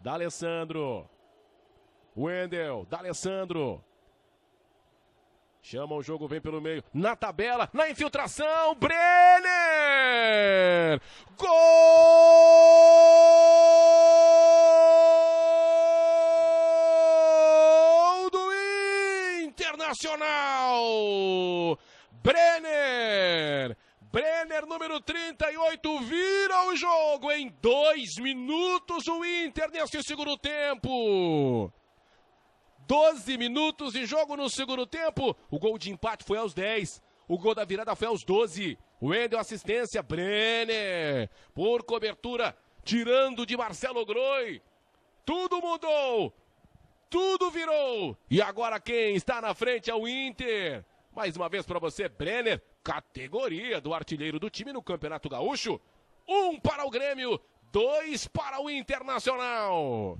D'Alessandro. Wendel. D'Alessandro. Chama o jogo, vem pelo meio. Na tabela, na infiltração. Brenner! Gol do Internacional! Brenner! Brenner, número 38, vira o jogo em dois minutos. O Inter nesse segundo tempo. 12 minutos de jogo no segundo tempo. O gol de empate foi aos 10. O gol da virada foi aos 12. Wendel, assistência. Brenner, por cobertura, tirando de Marcelo Groi. Tudo mudou. Tudo virou. E agora quem está na frente é o Inter. Mais uma vez para você, Brenner. Categoria do artilheiro do time no Campeonato Gaúcho. Um para o Grêmio, dois para o Internacional.